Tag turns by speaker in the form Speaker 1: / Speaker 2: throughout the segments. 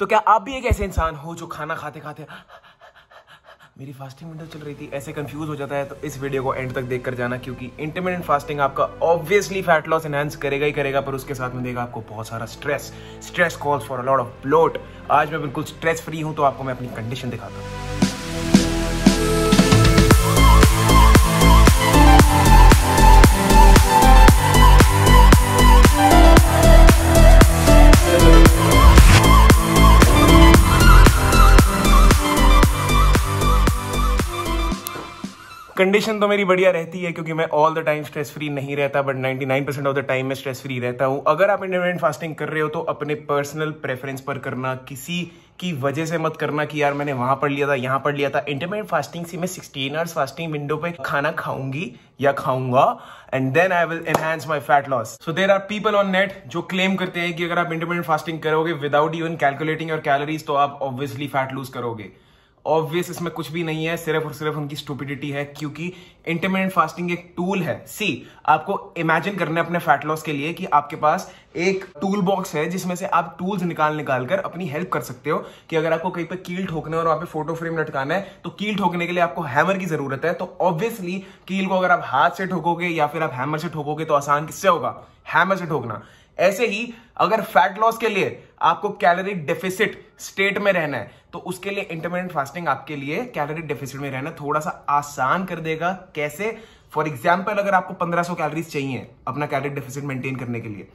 Speaker 1: तो क्या आप भी एक ऐसे इंसान हो जो खाना खाते खाते मेरी फास्टिंग विंडो चल रही थी ऐसे कंफ्यूज हो जाता है तो इस वीडियो को एंड तक देख कर जाना क्योंकि इंटरमीडियंट फास्टिंग आपका ऑब्वियसली फैट लॉस एनहेंस करेगा ही करेगा पर उसके साथ में देगा आपको बहुत सारा stress stress calls for a lot of bloat आज मैं बिल्कुल स्ट्रेस फ्री हूं तो आपको मैं अपनी कंडीशन दिखाता हूँ कंडीशन तो मेरी बढ़िया रहती है क्योंकि मैं all the time stress free नहीं रहता बट 99% ऑफ द टाइम मैं स्ट्रेस फ्री रहता हूँ अगर आप इंटरमीडियंट फास्टिंग कर रहे हो तो अपने पर्सनल प्रेफरेंस पर करना किसी की वजह से मत करना कि यार मैंने वहां पढ़ लिया था यहाँ पढ़ लिया था इंटरमीडिएट फास्टिंग से मैं सिक्सटीन आवर्स फास्टिंग विंडो पे खाना खाऊंगी या खाऊंगा and then I will enhance my fat loss so there are people on net जो क्लेम करते हैं कि अगर आप इंटरमीडिएट फास्टिंग करोगे without even calculating your calories तो आप ऑब्वियसली फैट लूज करोगे ऑब्वियस इसमें कुछ भी नहीं है सिर्फ और सिर्फ उनकी स्टूपिडिटी है क्योंकि इंटरमीडियंट फास्टिंग एक टूल है सी आपको इमेजिन करना है अपने फैट लॉस के लिए कि आपके पास एक टूल बॉक्स है जिसमें से आप टूल्स निकाल निकाल कर अपनी हेल्प कर सकते हो कि अगर आपको कहीं पर कील ठोकना है और वहां पे फोटो फ्रेम लटकाना है तो कील ठोकने के लिए आपको हैमर की जरूरत है तो ऑब्वियसली कील को अगर आप हाथ से ठोकोगे या फिर आप हैमर से ठोकोगे तो आसान किससे होगा हैमर से ठोकना ऐसे ही अगर फैट लॉस के लिए आपको कैलोरी डेफिसिट स्टेट में रहना है तो उसके लिए इंटरमीडियंट फास्टिंग आपके लिए कैलोरी डेफिसिट में रहना थोड़ा सा आसान कर देगा कैसे फॉर एग्जाम्पल अगर आपको 1500 कैलोरीज चाहिए अपना कैलोरी डेफिसिट मेंटेन करने के लिए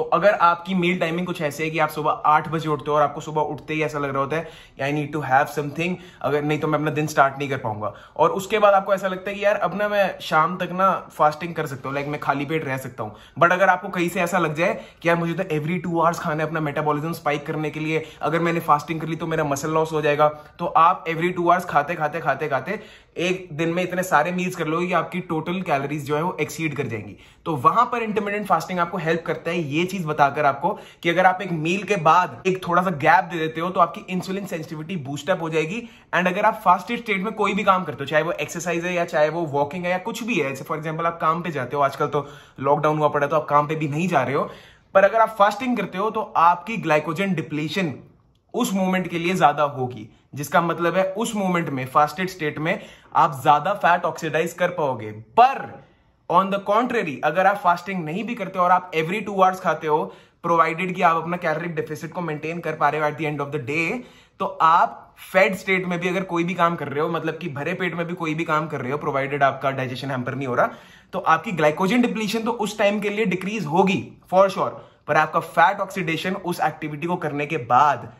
Speaker 1: तो अगर आपकी मील टाइमिंग कुछ ऐसे है कि आप सुबह आठ बजे उठते हो और आपको सुबह उठते ही ऐसा लग रहा होता है I need to have something अगर नहीं तो मैं अपना दिन स्टार्ट नहीं कर पाऊंगा और उसके बाद आपको ऐसा लगता है कि यार अपना मैं शाम तक ना फास्टिंग कर सकता हूँ लाइक मैं खाली पेट रह सकता हूँ बट अगर आपको कहीं से ऐसा लग जाए कि यार मुझे तो एवरी टू आवर्स खाना है अपना मेटाबॉलिज्म स्पाइक करने के लिए अगर मैंने फास्टिंग कर ली तो मेरा मसल लॉस हो जाएगा तो आप एवरी टू आवर्स खाते खाते खाते खाते एक दिन में इतने सारे मील्स कर लोगे कि आपकी टोटल कैलोरीज जो है वो एक्सीड कर जाएंगी तो वहां पर इंटरमीडियंट फास्टिंग आपको हेल्प करता है ये चीज बताकर आपको कि अगर आप एक मील के बाद एक थोड़ा सा गैप दे देते हो तो आपकी इंसुलिन सेंसिटिविटी बूस्टअप हो जाएगी एंड अगर आप फास्ट स्टेट में कोई भी काम करते हो चाहे वो एक्सरसाइज है या चाहे वो वॉकिंग है या कुछ भी है जैसे फॉर एग्जाम्पल आप काम पे जाते हो आजकल तो लॉकडाउन हुआ पड़ा तो आप काम पे भी नहीं जा रहे हो पर अगर आप फास्टिंग करते हो तो आपकी ग्लाइकोजन डिप्लेशन उस मोमेंट के लिए ज्यादा होगी जिसका मतलब है उस मोमेंट में फास्टेड स्टेट में आप ज्यादा फैट ऑक्सीडाइज कर पाओगे पर ऑन द कॉन्ट्रेरी अगर आप फास्टिंग नहीं भी करते और आप एवरी टू आवर्स खाते हो प्रोवाइडेड कि आप अपना कैलोरिक डेफिसिट को मेंटेन कर पा रहे हो at the end of the day तो आप फेड स्टेट में भी अगर कोई भी काम कर रहे हो मतलब कि भरे पेट में भी कोई भी काम कर रहे हो प्रोवाइडेड आपका डाइजेशन हैम्पर नहीं हो रहा तो आपकी ग्लाइकोजन डिप्लीशन तो उस टाइम के लिए डिक्रीज होगी फॉर श्योर पर आपका फैट ऑक्सीडेशन उस एक्टिविटी को करने के बाद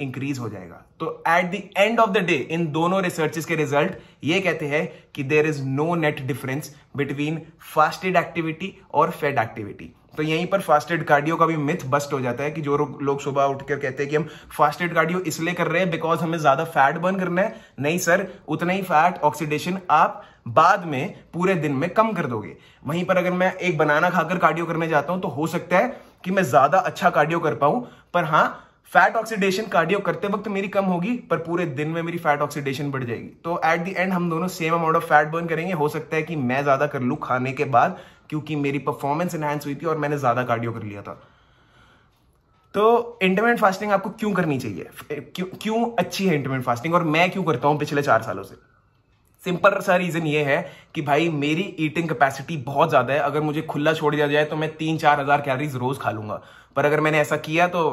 Speaker 1: इंक्रीज हो जाएगा तो at the end of the day इन दोनों रिसर्चेस के रिजल्ट ये कहते हैं कि there is no net difference between fasted activity और फेड एक्टिविटी तो यहीं पर फास्टेड कार्डियो का भी मिथ बस्ट हो जाता है कि जो लोग सुबह उठकर कहते हैं कि हम फास्टेड कार्डियो इसलिए कर रहे हैं बिकॉज हमें ज्यादा फैट बर्न करना है नहीं सर उतना ही फैट ऑक्सीडेशन आप बाद में पूरे दिन में कम कर दोगे वहीं पर अगर मैं एक बनाना खाकर कार्डियो करने जाता हूं तो हो सकता है कि मैं ज्यादा अच्छा कार्डियो कर पाऊं पर हां फैट ऑक्सीडेशन कार्डियो करते वक्त मेरी कम होगी पर पूरे दिन में मेरी फैट ऑक्सीडेशन बढ़ जाएगी तो एट द एंड हम दोनों same amount of fat burn करेंगे हो सकता है कि मैं ज्यादा कर लू खाने के बाद क्योंकि मेरी परफॉर्मेंस एनहेंस हुई थी और मैंने ज्यादा कार्डियो कर लिया था तो इंटरमेंट फास्टिंग आपको क्यों करनी चाहिए क्यों अच्छी है इंटरमेंट फास्टिंग और मैं क्यों करता हूं पिछले चार सालों से सिंपल सा रीजन ये है कि भाई मेरी ईटिंग कैपेसिटी बहुत ज्यादा है अगर मुझे खुला छोड़ दिया जाए तो मैं तीन चार हजार कैलरीज रोज खा लूंगा पर अगर मैंने ऐसा किया तो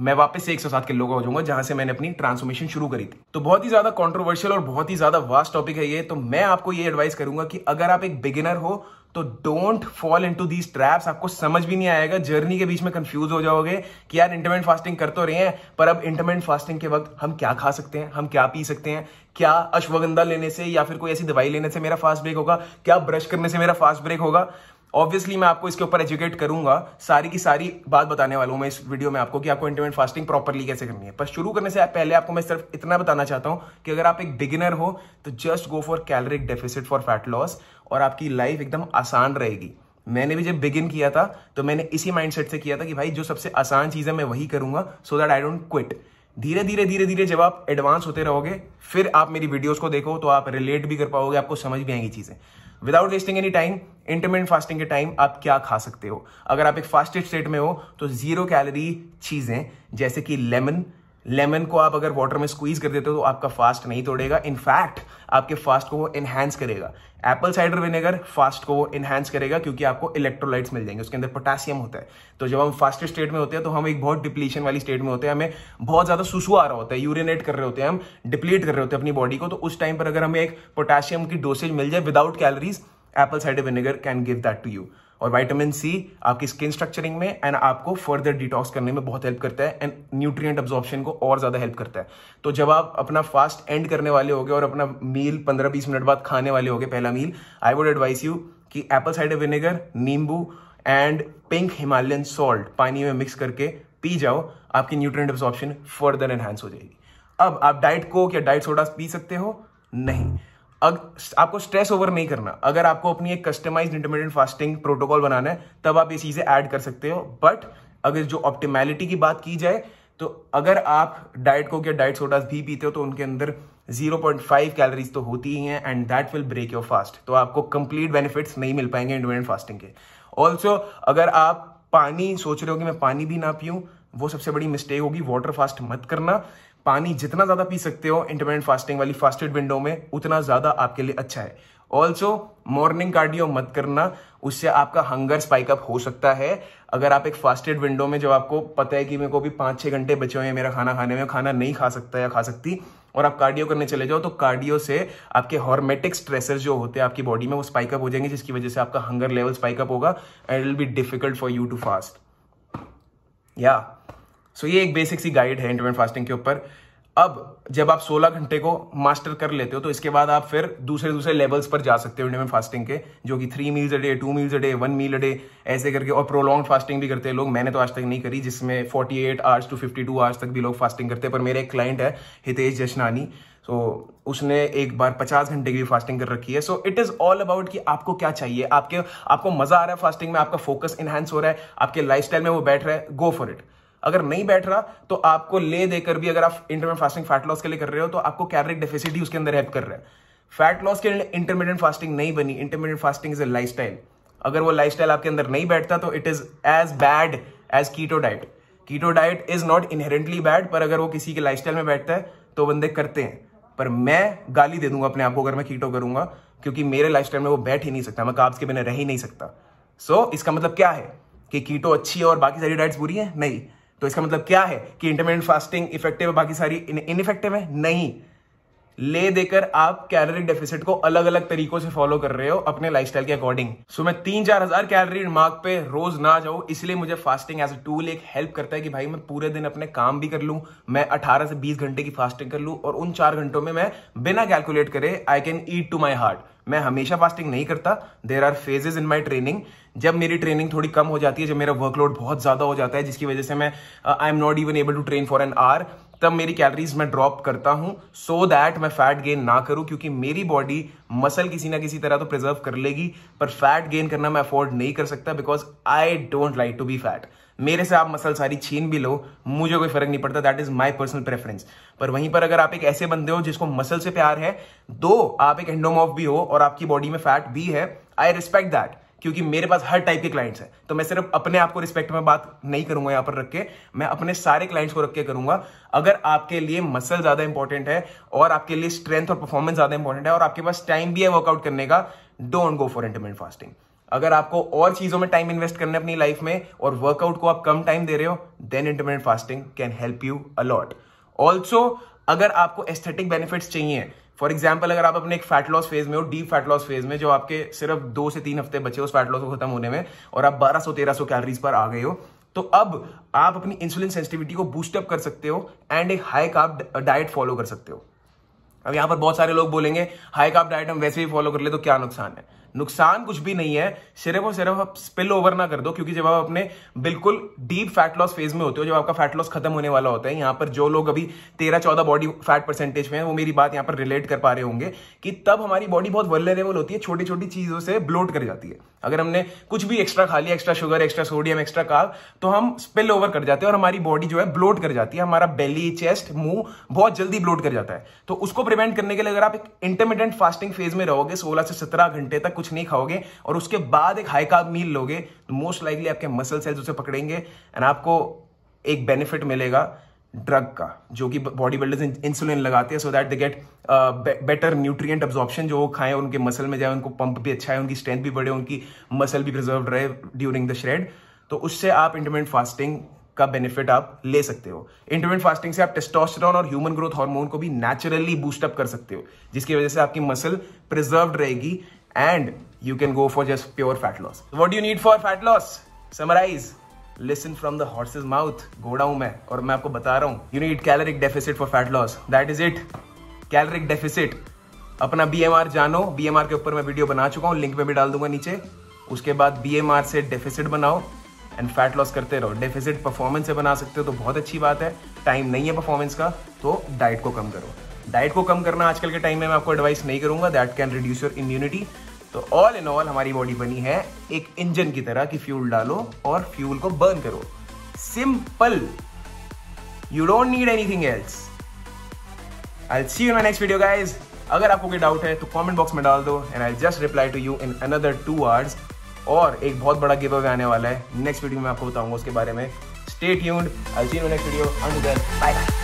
Speaker 1: मैं वापस से एक सौ सात के लोग हो जाऊंगा जहां से मैंने अपनी ट्रांसफॉर्मेशन शुरू करी थी तो बहुत ही ज्यादा कंट्रोवर्शियल और बहुत ही ज्यादा वास्ट टॉपिक है ये तो मैं आपको ये एडवाइस करूंगा कि अगर आप एक बिगिनर हो तो don't fall into these traps आपको समझ भी नहीं आएगा जर्नी के बीच में कंफ्यूज हो जाओगे कि यार इंटरमेंट फास्टिंग कर तो रहे हैं पर अब इंटरमेंट फास्टिंग के वक्त हम क्या खा सकते हैं हम क्या पी सकते हैं क्या अश्वगंधा लेने से या फिर कोई ऐसी दवाई लेने से मेरा फास्ट ब्रेक होगा क्या ब्रश करने से मेरा फास्ट ब्रेक होगा ऑब्वियसली मैं आपको इसके ऊपर एजुकेट करूंगा सारी की सारी बात बताने वाला हूं मैं इस वीडियो में आपको कि आपको इंटरमीडिएट फास्टिंग प्रॉपरली कैसे करनी है पर शुरू करने से पहले आपको मैं सिर्फ इतना बताना चाहता हूं कि अगर आप एक बिगिनर हो तो just go for caloric deficit for fat loss और आपकी लाइफ एकदम आसान रहेगी मैंने भी जब बिगिन किया था तो मैंने इसी माइंडसेट से किया था कि भाई जो सबसे आसान चीज़ है मैं वही करूंगा so that I don't quit धीरे धीरे धीरे धीरे जब आप एडवांस होते रहोगे फिर आप मेरी वीडियोस को देखो तो आप रिलेट भी कर पाओगे आपको समझ भी आएंगी चीज़ें without wasting any time intermediate fasting के टाइम आप क्या खा सकते हो अगर आप एक फास्टेड स्टेट में हो तो जीरो कैलोरी चीजें जैसे कि लेमन लेमन को आप अगर वाटर में स्क्वीज कर देते हो तो आपका फास्ट नहीं तोड़ेगा इनफैक्ट आपके फास्ट को वो एनहेंस करेगा एप्पल साइडर विनेगर फास्ट को वो एनहेंस करेगा क्योंकि आपको इलेक्ट्रोलाइट्स मिल जाएंगे उसके अंदर पोटेशियम होता है तो जब हम फास्ट स्टेट में होते हैं तो हम एक बहुत डिप्लीशन वाली स्टेट में होते हैं हमें बहुत ज्यादा सुसु आ रहा होता है यूरिनेट कर रहे होते हैं हम डिप्लीट कर रहे होते हैं अपनी बॉडी को तो उस टाइम पर अगर हमें एक पोटेशियम की डोसेज मिल जाए without calories apple cider vinegar can give that to you और वाइटामिन सी आपकी स्किन स्ट्रक्चरिंग में एंड आपको फर्दर डिटॉक्स करने में बहुत हेल्प करता है एंड न्यूट्रिएंट अब्जॉर्प्शन को और ज़्यादा हेल्प करता है तो जब आप अपना फास्ट एंड करने वाले होगे और अपना मील पंद्रह बीस मिनट बाद खाने वाले होगे पहला meal I would advice you कि एप्पल साइडर विनेगर नींबू एंड पिंक हिमालयन सॉल्ट पानी में मिक्स करके पी जाओ आपकी न्यूट्रिएंट अब्जॉर्प्शन फर्दर एनहेंस हो जाएगी अब आप डाइट कोक या डाइट सोडा पी सकते हो नहीं अग, आपको स्ट्रेस ओवर नहीं करना अगर आपको अपनी एक कस्टमाइज इंटरमीडिएट फास्टिंग प्रोटोकॉल बनाना है तब आप ये चीज़ें ऐड कर सकते हो बट अगर जो ऑप्टिमैलिटी की बात की जाए तो अगर आप डाइट को या डाइट सोडाज भी पीते हो तो उनके अंदर 0.5 कैलोरीज तो होती ही हैं and that will break your fast तो आपको कंप्लीट बेनिफिट्स नहीं मिल पाएंगे इंटरमीडिएट फास्टिंग के ऑल्सो अगर आप पानी सोच रहे हो कि मैं पानी भी ना पीऊं वो सबसे बड़ी मिस्टेक होगी वाटर फास्ट मत करना पानी जितना ज़्यादा पी सकते हो इंटरमीडियंट फास्टिंग वाली फास्टेड विंडो में उतना ज़्यादा आपके लिए अच्छा है ऑल्सो मॉर्निंग कार्डियो मत करना उससे आपका हंगर स्पाइक अप हो सकता है अगर आप एक फास्टेड विंडो में जब आपको पता है कि मेरे को भी पाँच छह घंटे बचे हुए हैं मेरा खाना खाने में खाना नहीं खा सकता या खा सकती और आप कार्डियो करने चले जाओ तो कार्डियो से आपके हॉर्मेटिक स्ट्रेसर जो होते हैं आपकी बॉडी में वो स्पाइक अप हो जाएंगे जिसकी वजह से आपका हंगर लेवल स्पाइक अप होगा and it will be difficult for you to fast या सो ये एक बेसिक सी गाइड है इंटरमेंट फास्टिंग के ऊपर अब जब आप 16 घंटे को मास्टर कर लेते हो तो इसके बाद आप फिर दूसरे दूसरे लेवल्स पर जा सकते हो में फास्टिंग के जो कि three meals a day two meals a day one meal a day ऐसे करके और प्रोलॉन्ग फास्टिंग भी करते हैं लोग मैंने तो आज तक नहीं करी जिसमें 48 eight hours two two hours तक भी लोग फास्टिंग करते हैं पर मेरे एक क्लाइंट है हितेश जशनानी सो so, उसने एक बार पचास घंटे की भी फास्टिंग कर रखी है so it is all about कि आपको क्या चाहिए आपके आपको मज़ा आ रहा है फास्टिंग में आपका फोकस इन्हांस हो रहा है आपके लाइफ में वो बैठ रहा है गो फॉर इट अगर नहीं बैठ रहा तो आपको ले देकर भी अगर आप इंटरमीडियंट फास्टिंग फैट लॉस के लिए कर रहे हो तो आपको कैलोरिक डेफिसिट ही उसके अंदर हेल्प कर रहा है फैट लॉस के लिए इंटरमीडियंट फास्टिंग नहीं बनी intermediate fasting is a life अगर वो लाइफ आपके अंदर नहीं बैठता तो it is as bad as keto diet keto diet is not inherently bad पर अगर वो किसी के लाइफ में बैठता है तो बंदे करते हैं पर मैं गाली दे दूंगा अपने आप को अगर मैं कीटो करूंगा क्योंकि मेरे लाइफ में वो बैठ ही नहीं सकता मैं काब्स के बिना रह ही नहीं सकता सो so, इसका मतलब क्या है कि कीटो अच्छी है और बाकी सारी डाइट्स बुरी हैं नहीं तो इसका मतलब क्या है कि इंटरमीडियंट फास्टिंग इफेक्टिव है बाकी सारी इनइफेक्टिव है नहीं ले देकर आप कैलोरी डेफिसिट को अलग अलग तरीकों से फॉलो कर रहे हो अपने लाइफस्टाइल के अकॉर्डिंग सो मैं तीन चार हजार कैलोरी मार्क पे रोज ना जाऊं इसलिए मुझे फास्टिंग एज अ टूल एक हेल्प करता है कि भाई मैं पूरे दिन अपने काम भी कर लूं मैं 18 से 20 घंटे की फास्टिंग कर लूं और उन चार घंटों में मैं बिना कैलकुलेट करे I can eat to my heart मैं हमेशा फास्टिंग नहीं करता there are phases in my training जब मेरी ट्रेनिंग थोड़ी कम हो जाती है जब मेरा वर्कलोड बहुत ज्यादा हो जाता है जिसकी वजह से मैं I am not even able to train for an hour तब मेरी कैलोरीज मैं ड्रॉप करता हूं सो so दैट मैं फैट गेन ना करूं क्योंकि मेरी बॉडी मसल किसी ना किसी तरह तो प्रिजर्व कर लेगी पर फैट गेन करना मैं अफोर्ड नहीं कर सकता because I don't like to be fat मेरे से आप मसल सारी छीन भी लो मुझे कोई फर्क नहीं पड़ता that is my personal preference पर वहीं पर अगर आप एक ऐसे बंदे हो जिसको मसल से प्यार है दो आप एक एंडोमॉफ भी हो और आपकी बॉडी में फैट भी है आई रिस्पेक्ट दैट क्योंकि मेरे पास हर टाइप के क्लाइंट्स हैं तो मैं सिर्फ अपने आप को रिस्पेक्ट में बात नहीं करूंगा यहां पर रख के मैं अपने सारे क्लाइंट्स को रख के करूंगा अगर आपके लिए मसल ज्यादा इंपॉर्टेंट है और आपके लिए स्ट्रेंथ और परफॉर्मेंस ज्यादा इंपॉर्टेंट है और आपके पास टाइम भी है वर्कआउट करने का don't go for intermittent fasting अगर आपको और चीजों में टाइम इन्वेस्ट करना है अपनी लाइफ में और वर्कआउट को आप कम टाइम दे रहे हो then intermediate fasting can help you a lot also अगर आपको एस्थेटिक बेनिफिट्स चाहिए फॉर एग्जाम्पल अगर आप अपने एक फैट लॉस फेज में हो डीप फैट लॉस फेज में जो आपके सिर्फ दो से तीन हफ्ते बचे उस फैट लॉस को खत्म होने में और आप 1200 1300 कैलरीज पर आ गए हो तो अब आप अपनी इंसुलिन सेंसिटिविटी को बूस्टअप कर सकते हो एंड एक हाई काप डाइट फॉलो कर सकते हो अब यहां पर बहुत सारे लोग बोलेंगे हाई काप डाइट हम वैसे ही फॉलो कर ले तो क्या नुकसान है नुकसान कुछ भी नहीं है सिर्फ और सिर्फ आप स्पिल ओवर ना कर दो क्योंकि जब आप अपने बिल्कुल डीप फैट लॉस फेज में होते हो जब आपका फैट लॉस खत्म होने वाला होता है यहां पर जो लोग अभी तेरह चौदह बॉडी फैट परसेंटेज में है वो मेरी बात यहाँ पर रिलेट कर पा रहे होंगे कि तब हमारी बॉडी बहुत वर्लरेबल होती है छोटी छोटी चीजों से ब्लोट कर जाती है अगर हमने कुछ भी एक्स्ट्रा खा लिया extra sugar extra sodium extra काल तो हम स्पिल ओवर कर जाते हैं और हमारी बॉडी जो है ब्लोट कर जाती है हमारा बेली चेस्ट मुंह बहुत जल्दी ब्लोट कर जाता है तो उसको प्रिवेंट करने के लिए अगर आप एक इंटरमीडियंट फास्टिंग फेज में रहोगे सोलह से सत्रह घंटे तक कुछ नहीं खाओगे और उसके बाद एक हाई कार्ब मील लोगे तो मोस्ट लाइकली आपके मसल सेल्स उसे पकड़ेंगे एंड आपको एक बेनिफिट मिलेगा ड्रग का जो कि बॉडी बिल्डर्स इंसुलिन लगाते हैं so that they get better nutrient absorption जो वो खाएं उनके मसल में जाए उनको पंप भी अच्छा है उनकी स्ट्रेंथ भी बढ़े उनकी मसल भी प्रिजर्व रहे ड्यूरिंग द श्रेड तो उससे आप इंटरमेंट फास्टिंग का बेनिफिट आप ले सकते हो इंटरमेंट फास्टिंग से आप टेस्टोस्टेरोन और ह्यूमन ग्रोथ हार्मोन को भी नेचुरली बूस्टअप कर सकते हो जिसकी वजह से आपकी मसल प्रिजर्व रहेगी and you can go for just pure fat loss what you need for fat loss summarize listen from the horse's mouth घोड़ा हूं मैं और मैं आपको बता रहा हूँ you need caloric deficit for fat loss that is it caloric deficit अपना बी जानो बी के ऊपर मैं वीडियो बना चुका हूँ लिंक में भी डाल दूंगा नीचे उसके बाद बी से डेफिसिट बनाओ एंड फैट लॉस करते रहो डेफिसिट परफॉर्मेंस से बना सकते हो तो बहुत अच्छी बात है टाइम नहीं है परफॉर्मेंस का तो डाइट को कम करो डाइट को कम करना आजकल के टाइम में मैं आपको एडवाइस नहीं करूंगा that can reduce your immunity तो ऑल इन ऑल हमारी बॉडी बनी है एक इंजन की तरह कि फ्यूल डालो और फ्यूल को बर्न करो simple you don't need anything else I see you my next video guys अगर आपको कोई डाउट है तो कमेंट बॉक्स में डाल दो and I just reply to you in another two hours और एक बहुत बड़ा गिव अवे आने वाला है नेक्स्ट वीडियो में आपको बताऊंगा उसके बारे में स्टेट यून I see you next video bye bye